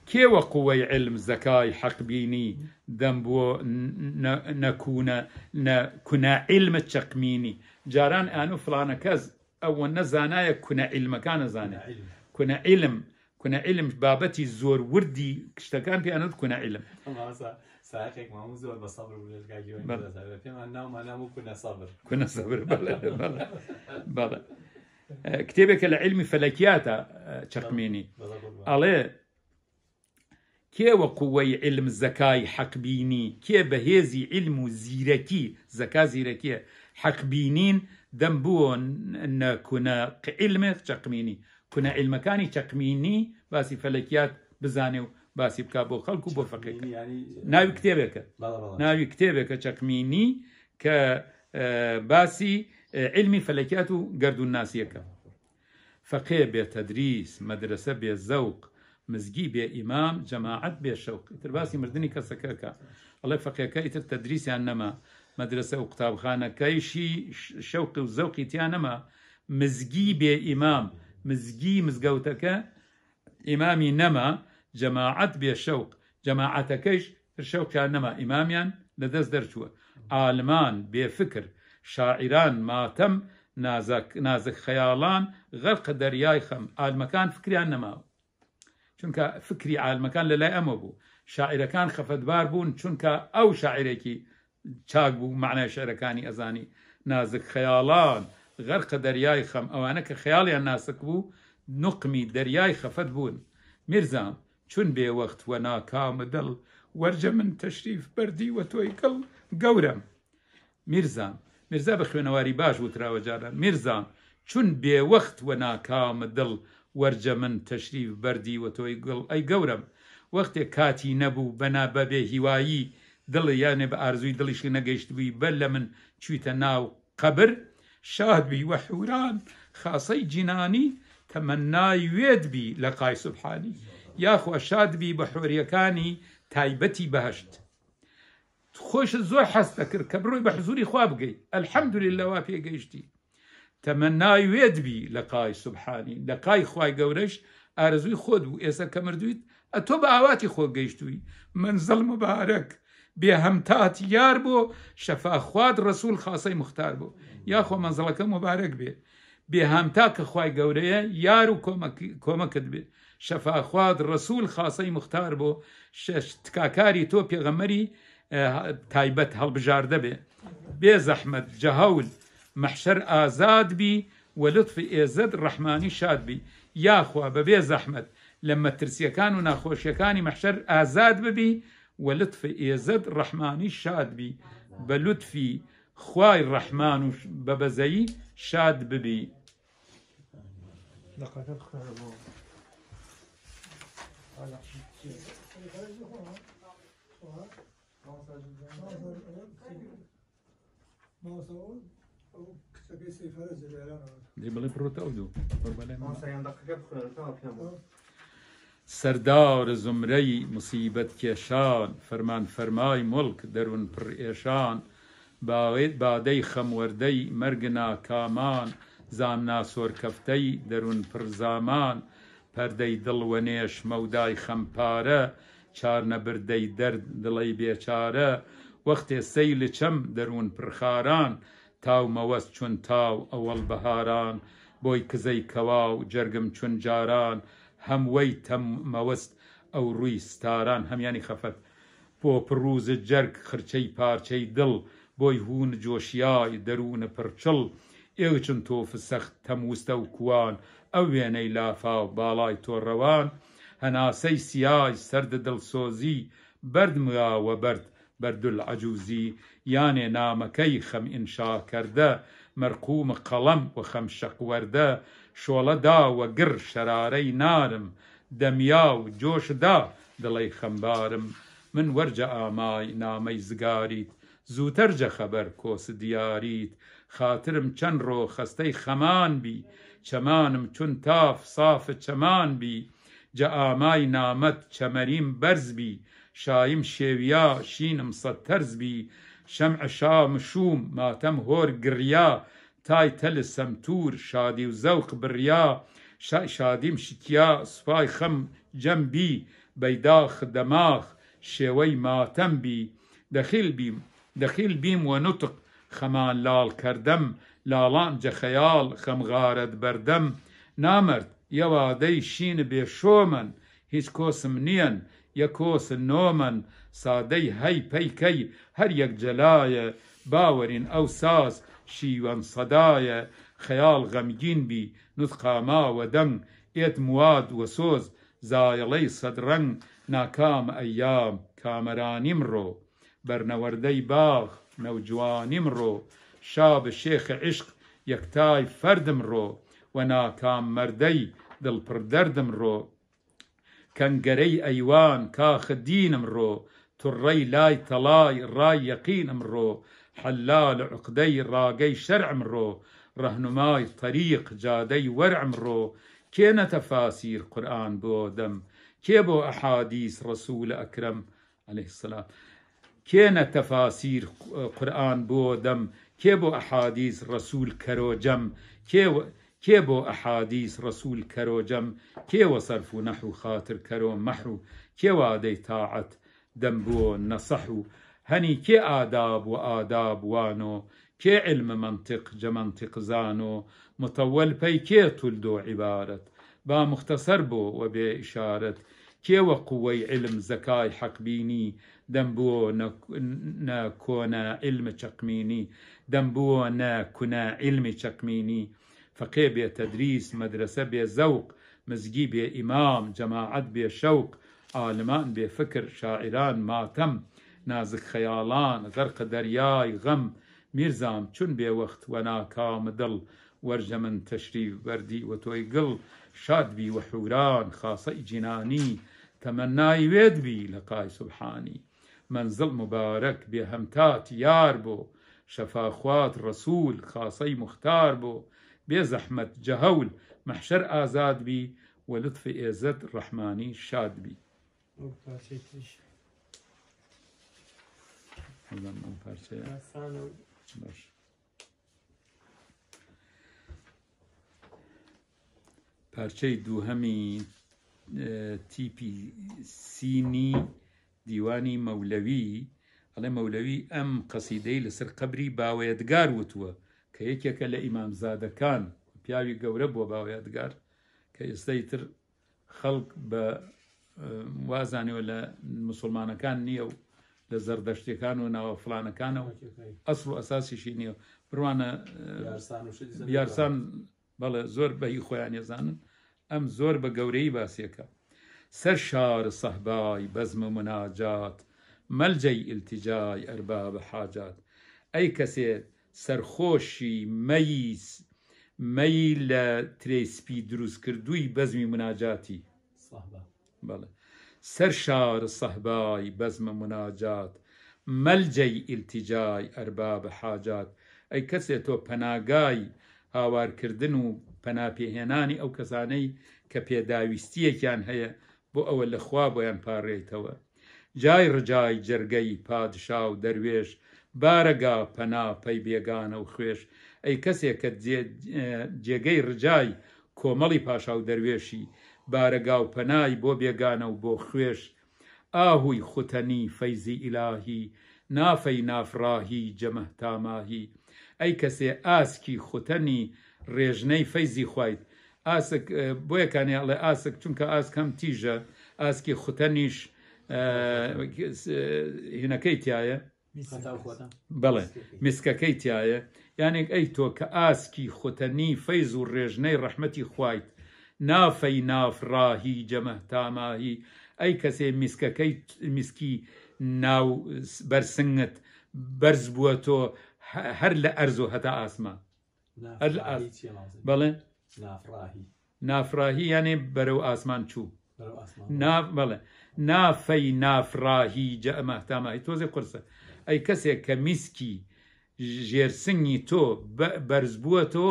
كي وقوي علم زكاي حق بيني دمبو نكون نكون علم تشقميني جاران انو فلانا كز او نزانايا كنا علم كان زانا كنا علم كنا علم بابتي زور وردي كشتا كان بي كنا علم ساعتك ما هم زود بصبر ونرجع جوين بلا معناه معناه مو كنا صبر كنا صبر بلا بلا بلا آه، كتابك العلمي فلكياته آه، چقميني عليه كي وقوي علم زكاي حق بيني كي بهيزي علم زيركي زكا زيركي حق بينين ان كنا علم چقميني كنا علم كاني چقميني باسي فلكيات بزانيو باسی بک بۆ خەڵکو بۆ فەقی ناوی کتێبێکە ناوی کتێبێکە چەکمینی کە باسی علمی فەلکات و گردون ناسیەکە فەقێ بێتەدریس مەدرسە بێ زەوق مزگی بێ ئیمام جەماعەت بێ شەوق تر باسی مردنی کەسەکەکە ئەڵێ فەقیەکە ئیتر تەدریسیان نەما مەدرسە و قوتابخانەکەیشی شەوقی و زەوقی تیان نەما مزگی بێ ئیمام مزگی مزگەوتەکە ئیمامی نەما جەماعەت بێ شەوق جەماعەتەکەیش شەوکان نەما ئیمامیان لەدەست دەرچووە ئالمان بێفکر شاعران ماتەم نازک خەیاڵان غەرق دەریای خەم ئالمەکان فکریان نەماوە چونکە فکری ئالمەکان لە لای ئەمە بوو شاعیرەکان خەفەتبار بوون چونکە ئەو شاعیرێکی چاک بوو معنای شعرەکانی ئەزانی نازک خەیاڵان غەرقە دەریای خەم ئەوانە کە خەیاڵیان ناسک بوو نقمی دەریای خەفەت بوون میرزام چون بێوەخت وە ناکامە دڵ وەرجە من تەشریف بەردی وە تۆی کەڵ گەورم میرزا میرزا بە خوێنەواری باش وتراوە جارە میرزا چون بێوەخت وە ناکامە دڵ وەرجە من تەشریف بەردی وە تۆی گڵ ئەی گەورم وەختێک کاتی نەبوو بەنا بەبێ هیوایی دڵ یانێ بە ئارزووی دڵیشی نەگەیشت بووی بەر لە من چیتە ناو قەبر شادبی وەحوران خاصەی جینانی تەمەنای وێت بی لە قای سوبحانی یاخوا شادبی بە حۆریەکانی تایبەتی بەهشت خۆشە زۆر حەستە کرد کە بڕۆی بە حزوری خوا بگەیت ئەلحەمدوری لەوا پێگەیشتی تەمە ناوێتبی لە قای سوبحانی لە قای خی گەورەش ئارزوی خۆت بوو ئێستا کە مردویت ئە تۆ بە ئاواتی خۆ گەیشتووی منزەڵ مبارەک بێ هەمتات یار بۆ شەفاخواد ڕسول خاصەی مختار بۆ یاخۆ مەنزڵەکە مبارەک بێ بێ هەمتا کە خی گەورەیە یار و کۆمەکت بێت خواد رسول خاصی مختار شش تکاکاری پیغمبری اه، تایبت هل بجارده بی بی زحمت جهول محشر آزاد بی و ازد ئێزت شاد بی ببی زحمت لما ترسی کان و کانی محشر آزاد ببی و لطف ئێزت ڕەحمانی شاد بی بلطفی لطفی خوای ڕەحمان و شاد ببی. دی بڵێ پرۆتەودو سەردار زمرەی مسیبەت کێشان فەرمان فەرمای ملک دەروون پڕ ئێشان باوێت بادەی خەموەردەی مەرگنا کامان زامنا سۆرکەفتەی دەروون پرزامان پەردەی دڵوە نێش مەودای خەمپارە چارنەبردەی دەرد دڵی بێچارە وەختێ سەی لە چەم دەروون پرخاران تاو مەوەست چون تاو ئەوەڵ بەهاران بۆی کزەی کەواو جەرگم چون جاران هەموەی تەم مەوەست ئەو ڕووی ستاران هەمیانی خەفەت بۆ پرڕوزە جەرگ خرچەی پارچەی دڵ بۆی هوون جۆشیای دەروونە پرچڵ ئێوە چون تۆفە سەخت تەموستە و کوان ئەو وێنەی لافااو باڵای تۆڕەوان هەناسەی سیای سەردە دڵسۆزی بردمراوە بەرد بەردول عجوزی یانێ نامەکەی خەم ئینشا کردە مەرقوم قەڵەم و خەم شەقوەردە شۆڵەدا وە گر شەرارەی نارم دەمیا و جۆشدا دڵی خەمبارم من وەرجە ئامای نامەی زگاریت زووتەرجە خەبەر کۆس دیاریت خاترم چەند ڕۆ خەستەی خەمان بی چەمانم چون تاف سافت چەمان بی جە ئامای نامەت چەمەریم بەرزبی شایم شێویا شینم سەد تەرزبی شەم عشام شوم ماتەم هۆر گریا تای تەل سەمتور شادی و زەوق بریا شادیم شتیا سوپای خەم جەمبی بەیداخ دەماخ شێوەی ماتەم بی دەخیل بیم دەخیل بیم و نوتق خەمان لاڵ کردەم لاڵام جە خم غارد بردم نامرد یەوادەی شین بێشۆمن هیچ کۆسم نییەن یە کۆسن نۆمەن سادەی هەی پەیکەی هەر یەک جەلایە باوەرین ئەو ساز شیوەن سەدایە خەیاڵ غەمگین بی نوتقاماوە دەنگ ئێت مواد وە سۆز زایڵەی سەدرەنگ ناکام ئەیام کامەرانی مرۆ بەرنەوەردەی باغ نوجواني مرو شاب بە عشق يكتاي فرد مرو ونا كام مردي دل پردرد مرو كان قري ايوان كاخ ڕۆ مرو تري لاي تلاي راي يقين مرو حلال عقدي راقي شرع مرو رهنماي طريق جادي ورع مرو كينا تفاسير قرآن بودم كيبو أحاديث رسول أكرم عليه السلام كينا تفاسير قرآن بو دم كي بو أحاديث رسول كرو جم كي ئەحادیز ڕسوول کەرۆجەم کێوە سەرف و نەح و خاتر کەرۆ مەح و کێوادەی تاعەت دەم بۆ نەسەح و هەنی کێ ئاداب و ئاداب علم منطق جمنطق زانو مطول بي كي تلدو عبارت با مختصر بو وبي بێ كي وقوي قوەی علم زەکای حەقبینی دەم بووە نەکۆنا علمە چەقمینی دەم بووە نەکونا علمی چەقمینی فەقێ بێ تەدریس مەدرسە بێ زەوق مزگی بێ ئیمام جەماعەت بێ شەوق عالمان بێ فکر شاعران ماتەم نازک خەیاڵان غەرقە دەریای غەم میرزام چون بێوەخت وەنا کامدڵ وەرجە من تەشری وەردی وە تۆی گڵ شادبی وەحوران خاصە جینانی تەمەنای وێدبی لە قای سبحانی منزل مبارك بهمتات يار بو شفاخوات رسول خاصي مختار بو بزحمة جهول محشر آزاد بي ولطف و رحماني شاد بي باش پارچەی دووهەمی اه، تیپی سینی دیوانی مەولەوی ئەڵێ مەولەوی ئەم قەسیدەی لەسەر قبری باوەدگار وتووە کە یەکێکە لە ئیمامزادەکان پیاوی گەورە بۆ باوەدگار کە ئێستای تر خەڵک بە وازانەوە لە مسلمانەکان نییە و لە زەردەشتەکان و ناوە فلانەکانە و ئەسڵ و ئەساسیشی نییە پروانە یارسان بەڵێ زۆر بەهی خۆیان ێزانن ئەم زۆر بە گەورەی باسیەکە سەر شار سەحبای بەزم و مناجات مەلجەی ئلتیجای ئەربا بە حاجات ئەی کەسێ سەرخۆشی مەیس مەی لە ترێسپی دروستکردووی بەزمی مناجاتی بەڵێ سەر شار سەحبای بەزمە مناجات مەلجەی ئلتیجای ئەربا بە حاجات ئەی کەسێک تۆ پەناگای هاوارکردن و پەناپێهێنانی ئەو کەسانەی کە پێداویستیەکیان هەیە بۆ ئەوە لە خوا بۆیان پارڕێتەوە جای ڕجای جرگەی پادشا و دەروێش بارەگا پەنا پەی بێگانە و خوێش ئەی کەسێک کە جێگەی ڕجای کۆمەڵی پاشا و دەروێشی بارەگا و پەنای بۆ بێگانە و بۆ خوێش ئاهوی خوتەنی فەیزی ئیلاهی نافەی نافراهی جەمە تاماهی ئەی کەسێ ئاسکی خوتەنی ڕێژنەی فەیزی خوایت ئاسک بۆ یەکانی ئەڵێ ئاسک چونکە ئاسکەم تیژە ئاسکی خوتە نیش هینەکەی تایە بڵێ میسکەکەی تایە یانێک ئەی تۆ کە ئاسکی خوتەنی فەیز و ڕێژنەی ڕەحمەتی خوایت نافەی نافڕاهی جەمە تاماهی ئەی کەسێ میسکەکەی میسکی ناو بەرسنگت بەرز بووە تۆ هەر لە ئەرز و هەتا ئاسما بەڵێ نافراهي نافراهي يعني برو آسمان شو چوو بڵێ نافەی نافراهی جەمەتامای تۆزێ قرسە ئەی کەسێک کە میسکی ژێرسنگی تۆ بەرز بووە تۆ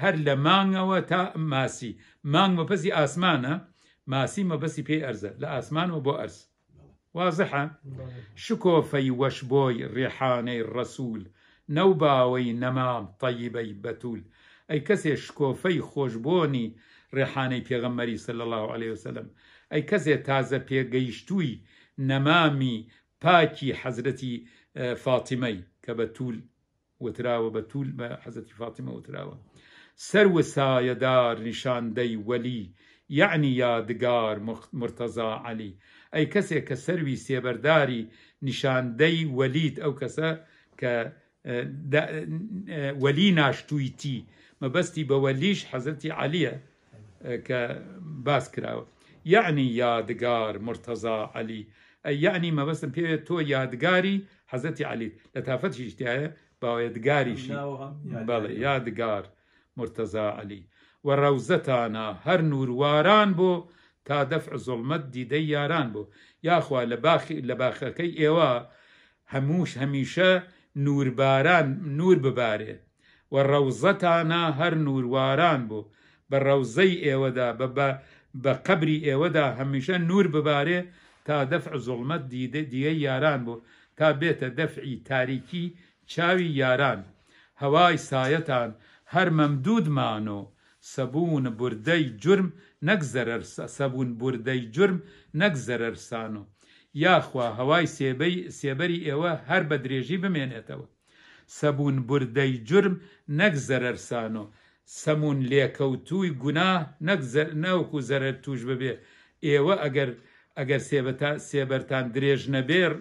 هەر لە مانگەوە تا اسمانا مانگ ما بسي ماسی مەبەسی پێی ئەرزە لە ئاسمانەوە بۆ ئەرز واضحە شکۆفەی وشبوي ريحاني الرسول ڕسوول نەوباوەی نمام طيبي بتول أي کەسێ شکۆفەی خۆشببوونی ڕێحانەی پێغەممەری صلى الله عليه وسلم أي کەسێ تازه پێگەیشتووی نمامي پاکی حەزرەتی اه، فاطمي كبتول وتراوى بتول وتراوە فاطمة وتراوى بە حەزەتی نشان دي ولي يعني يا وەلی یعنی یادگار أي علی ئەی کەسێک نشان دي سێبەرداری أو وەلیت ك کەسە کە اه، ما مەبەستی بەوەلیش حەزەتی عەلیە کە آه، باس کراوە یعنی يعني یادگار مرتەزا عەلی یعنی مەبەستم پێوێت تۆ یادگاری حەزەتی عەلی لە تافەتشی شتایە باوێدگاریشی بەڵێ یادگار مرتضى علي يعني وە هر نور واران بو تا ظلمت دي ياران بو يا اخوة لباخ لباخ كي ايوا هموش هميشه نور بباره و ڕەوزەتانە هەر نورواران بوو بە ڕەوزەی ئێوەدا بە قبری ئێوەدا هەمیشە نور ببارێ تا دەفع زڵمت دیدە دیە یاران بوو تا بێتە دەفعی تاریکی چاوی یاران هەوای سایەتان هەر مەمدودمان و سەبوون بوردەی جرم نەک زەرەر سەبوون بوردەی جرم نەک زەرەرسان و یاخوا هەوای سێبەی سێبەری ئێوە هەر بە درێژی بمێنێتەوە سەبوون بوردەی جرم نەک زەرەرسانۆ سەمون لێکەوتووی گونا نەک ناوکو زەرەر توش ببێ ئێوە ئەگەر ئەگەر سێبەرتان درێژ نەبێر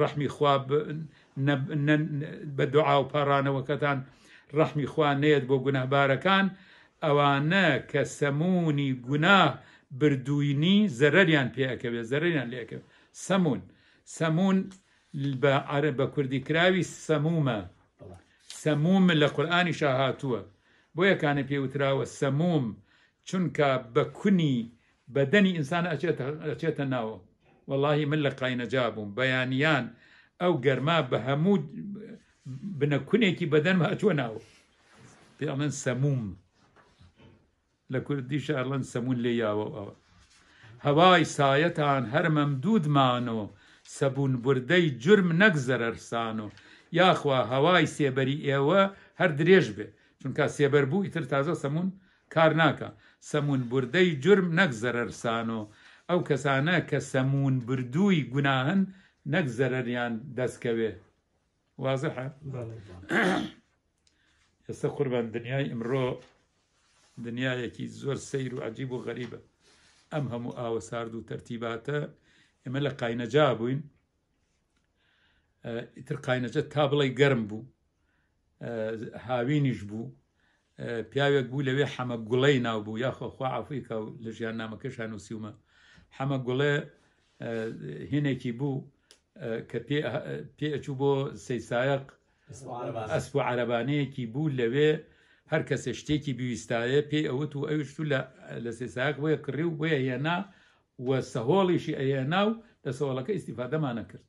ڕەحمی خواب بە دوعا و پارانەوەکەتان ڕەحمی خوا نێت بۆ گونەبارەکان ئەوانە کە سەمونی گونا بردوینی زەرەریان پێەکەوێ زەرەریان لێکەوێ سەمون سەمون بە عرە بە کوردی کراوی سەمومە سموم لە قورآانیشا هاتووە بويا یەکانە پێوتراوە سەموم چونکە بكني بدني بەدەنی ئینسان ئەچێتە ناوە والله من لە قاینەجا بيانيان أو قرما بهمود بنكني كي بدن ما ئەچوە ناو پێڵەن سەموم لە کوردیش ئەلەن سەمون لێ یاوە ئەوە هەوای سایەتان هەرمەم دوودمانەوە سەبوون جرم نەک ارسانو یاخوا هەوای سێبەری ئێوە هەر درێژ بێ چونکە سێبەر بوو ئیتر تازە سەمون کار ناکە سەمون بردەی جرم نەک زەرەرسانۆ ئەو کەسانە کە سەمون بردووی گوناهن نەک زەرەریان دەستکەوێ وازە ئێستا قوربان دنیای ئمڕۆ دنیایەکی زۆر سیر و عجیب و غەریبە ئەم هەموو ئاوە سارد و تەرتیباتە ئێمە لە قاینەجا بووین ئیتر قاینەجە تا بڵێ گەرم بوو هاوینیش بوو پیاوێک بوو لەوێ حەمە گوڵی ناو بوو یاخۆخوا ئافریقا و لە ژیان نامەکەشان و سیومە حەمە گوڵێ هینێکی بوو کە پێچوو بۆ سەیسایق ئەسپ و عربانەیەکی بوو لەوێ هەر کەسە شتێکی بویستایە پێی ئەوت و ئەوشت لە سێسایق بۆیە کڕی و بۆیە هێنا وە سەهۆڵیشی ئەهێنا و لە سەوڵەکە ئیسیفادەمانە کرد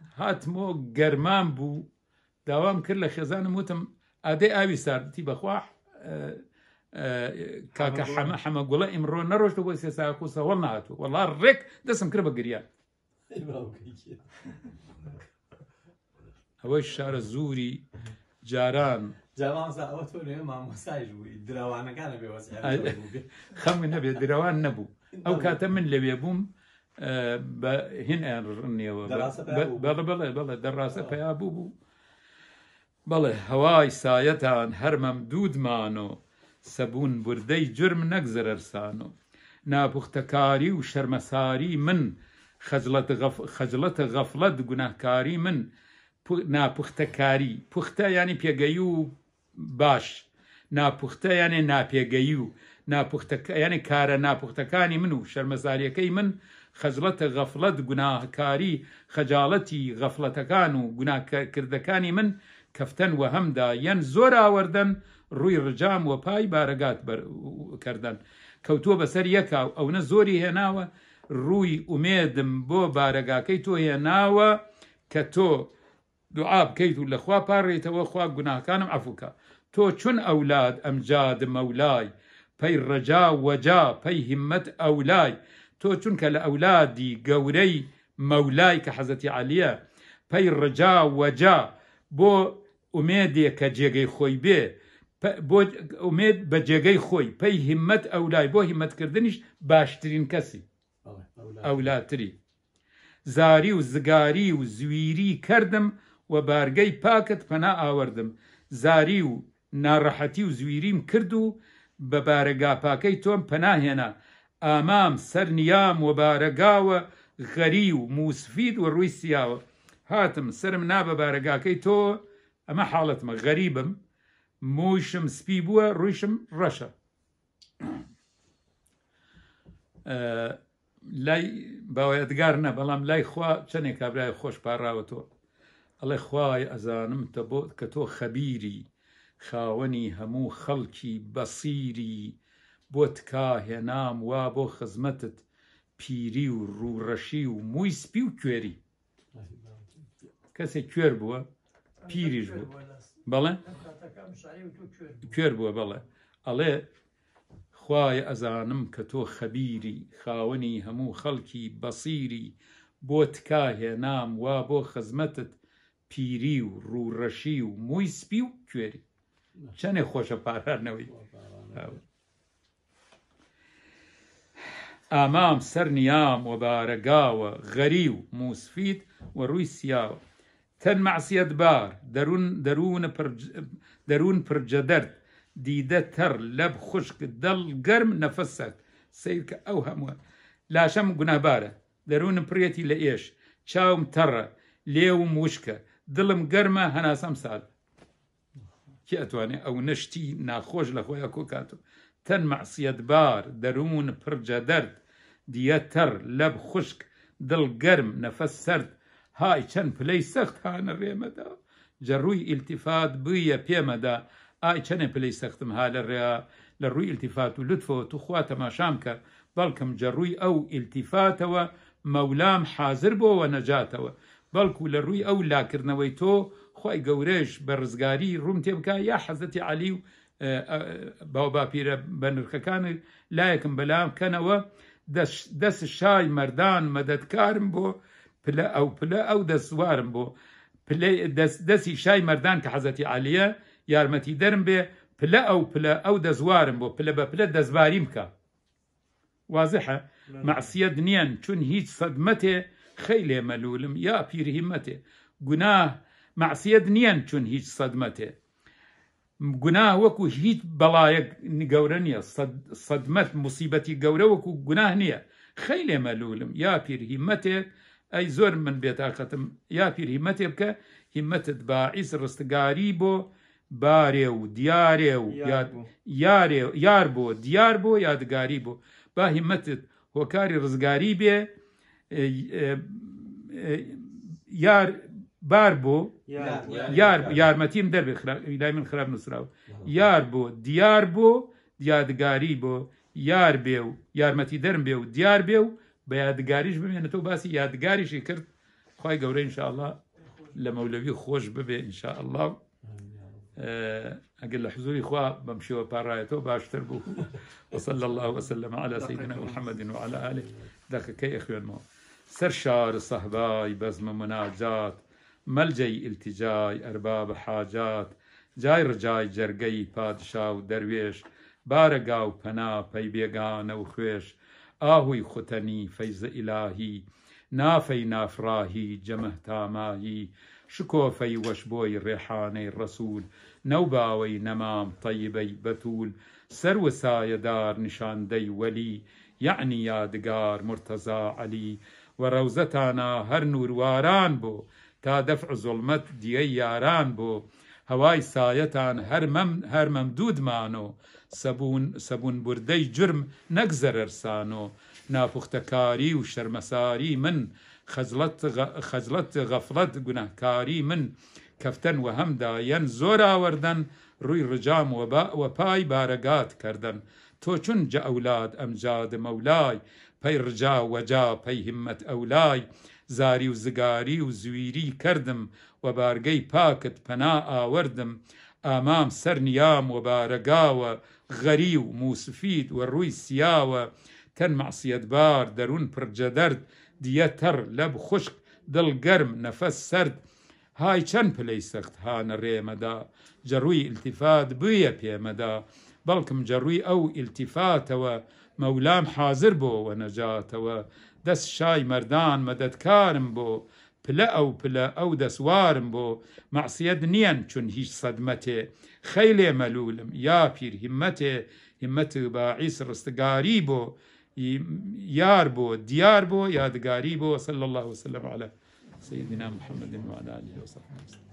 هاتمۆ گەرمان بوو داوام کرد لە خێزانم وتم ئادەی ئاوی ساردی بەخوا کاکە حەمە حەمە گوڵە ئمرۆ نەڕۆشت بۆ سێساکو سەوەڵ ناتوە وەڵا ڕێک دەسم کرد بە گریان ئەوەی شارە زووری جاران خەم نەبێت درەوان نەبوو ئەو کاتە من لەوێ بووم بە هینیان ڕنیەوە بەڵێ بڵێ بڵێ دەڕاستە پیا بوو بوو بەڵێ هەوای سایەتان هەرمەم دوودمان و سەبوون بردەی جرم نەگزەرسان و ناپوختەکاری و شەرمەساری من خەجلەتە غەفلەت گوناهکاری من ناپوختەکاری پوختە ینی پێگەی و باش ناپوختە یانێ ناپێگەی و ناپوختەکە یانێ کارە ناپوختەکانی من و شەرمەزاریەکەی من خەجلەتە غەفلەت گوناهکاری خەجاڵەتی غەفلەتەکان و گوناکردەکانی من کەفتەن وەهەمدا یەن زۆر ئاوردەن ڕووی ڕجام و پای بارەگات کردنن کەوتووە بەسەر یەکا ئەو نە زۆری هێناوە ڕووی ئومێدم بۆ بارەگاکەی تۆ هێناوە کە تۆ دوعا بکەیت و لەخوا پارڕێتەوە خوا گوناکانم ئەفوکە تۆ چون ئەولاد ئەمجادم ئەولای پەی ڕەجا وەجا پەی هیممت ئەولای تۆ چونکە لە ئەولادی گەورەی مەولای کە حەزەتی عالیە پەی ڕجا وەجا بۆ ئومێدێ کە جێگەی خۆی بێ ئومێد بە جێگەی خۆی پەی هیممت ئەولای بۆ هیممەتکردنیش باشترین کەسی ئەولاتری زاری و زگاری و زویری کردم و بارگەی پاکت پەنا ئاوردم زاری و ناڕەحەتی و زویریم کرد و بە بارەگا پاکەی تۆم پەناهێنا ئامام سەرنیام و بارەگاوە غەری و موسفید و ڕووی سیاوە هاتم سرم نابە بارەگاکەی تۆ ئەمە حاڵەتمە غەریبم موشم سپی بووە ڕوویشم ڕەشە لای باوەتگار نە بەڵام لای خوا چنێک کابرای خۆش پاراوە تۆ ئەڵێ خوای ئەزانم تە بۆ کە تۆ خەبیری خاوەنی هەموو خەڵکی بەسیری بۆ تکاهێنام وا بۆ خزمەتت پیری و ڕوڕەشی و مووی سپی و کوێری کەسێک کوێر بووە پیریش بوو بەڵێ کوێر بووە بەڵێ ئەڵێ خوای ئەزانم کە تۆ خەبیری خاوەنی هەموو خەڵکی بەسیری بۆ تکاهێنام وا بۆ خزمەتت پیری و ڕوڕەشی و مووی سپی و کوێری چەندێ خۆشە پارانەوەی امام سرنيام و غريو موسفيت و مووسفیت و ڕووی سیاوە تەن درون بار دەروون پرجەدەرد دیدە تەر لەب خوشک دڵ گەرم نفسك سیرکە اوهم لا شم گونابارە دەروونم درون لە لايش چاوم تەڕە لێوم وشکە دلم گەرمە هنا سمسال كي أتواني أو نشتي ناخۆش لخويا كوكاتو تن تەن بار درون پرجە دەرد دیە تەر لەب خوشک دڵگەرم نەفەس سرد های چەند پلەی سەخت هانە ڕێمەدا جەڕووی ئیلتیفات بویە پێمەدا ئای چەنێ پلەی سەختم ها لە ڕێ لە ڕووی ئیلتیفات و لتفەوە توخوا تەماشام کرد بەڵکم جەڕووی ئەو ئیلتیفاتەوە مەولام حاضر بۆەوە نەجاتەوە بەڵکو لە ڕووی ئەو لاکردنەوەی تۆ خی گەورەش بە ڕزگاری ڕوم تێبکە یا حەزەتی علی و باو باپیرە بە نرخەکانت لایەکم بەلام کەنەوە دەست شای مردان مەدەدکارم بۆ پلە ئەو پلە ئەو دەسوارم بۆ دەستی شای مردان کە حەزەتی عالیە یارمەتی دەرم بێ پلە ئەو پلە ئەو دەزوارم بۆ پلە بە پلە دەستباریم بکە وازحە مەعسیەت نییان چون هیچ سەدمەتێ خەیلێ مەلوولم یا پیرهیمەتێ گوناه معسیەت نییان چون هیچ سەدمەتێ گونا وەکو هیچ بەڵایەک گەورە نییە سەدمەت مسیبەتی گەورە وەکو گوناه نییە خەی لێ مەلوولم یا پیرهیمەتێک ئەی زۆر من بێتاقەتم یا پیرهیمەتێ بکە هیمەتت باعیس ڕستگاری بۆ بارێ و دیارێ و یار بۆ دیار بۆ یادگاری بۆ با هیمەتت هۆکاری ڕزگاری بێ یار باربو یار یارمەتیم دەبێت لای من خراب نووسراوە یار بو دیار بو یادگاری بو یار بیو یار متی درم بیو دیار بیو به یادگاریش بە یادگاریش تو باسی یادگاریشی کرد خی گەورە انشاءله لە مەولەوی خۆش ببێ انشاءله ئەگەر لە حزوری خوا بەمشێوە پاڕایەتەوە باشتر بو وصل الله وسلم على سيدنا محمد وعلى آله دقيقة يا إخوان المو سر شار صحباي بزم مناجات ملجي التجاي أرباب حاجات جاي رجاي جرقي پادشا و دەروێش بارەگا و پەنا پەی بێگانە و خوێش ئاهوی خوتەنی فەیزە ئیلاهی نافەی نافراهی جەمە تامایی شکۆفەی وەش بۆی ڕێحانەی ڕسوول نەوباوەی نەمام تەیبەی بەتول سەر وسایەدار نیشاندەی وەلی یعنی يعني یادگار مرتەزا عەلی و ڕەوزەتانە هەر نورواران بۆ تا دەف زڵمت دیە یاران بوو هەوای سایەتان هەر مەمدودمان و سەبوون بوردەی جرم نەک زەرەرسان و ناپوختەکاری و شەرمەساری من خەزلت غەفلەت گوناهکاری من کەفتەن و هەمدایەن زۆر ئاوەدەن ڕووی ڕجام وە پای بارەگات کردنن تۆ چون جە ئەولاد ئەمجاد مەولای پەی ڕجا وەجا پەی همەت ئەولای زاری و زگاری و زویری کردم و بارگەی پاکت پەنا ئاوردم ئامام سەرنیام و بارەگاوە غەری و مووسفید و ڕووی سیاوە تەن مەعسیەتبار دەروون پرجەدەرد دیەتەر لەب خوشک دڵگەرم نەفەس سرد های چەند پلەی سەخت هانە ڕێمەدا جەڕووی التیفات بویە پێمەدا بەڵکم جەڕووی ئەو التیفاتەوە مەولام حاضر بۆەوە نەجاتەوە مردان مدد كارم بو بۆ او ئەو او دس وارم بو معصيد نيان چون صدمته خيلي ملولم يا پير همته همته با باعیس ڕستگاری بو يار بو ديار بو يادقاري بو صلى الله وسلم على سيدنا محمد وعلى آله وصحبه وسلم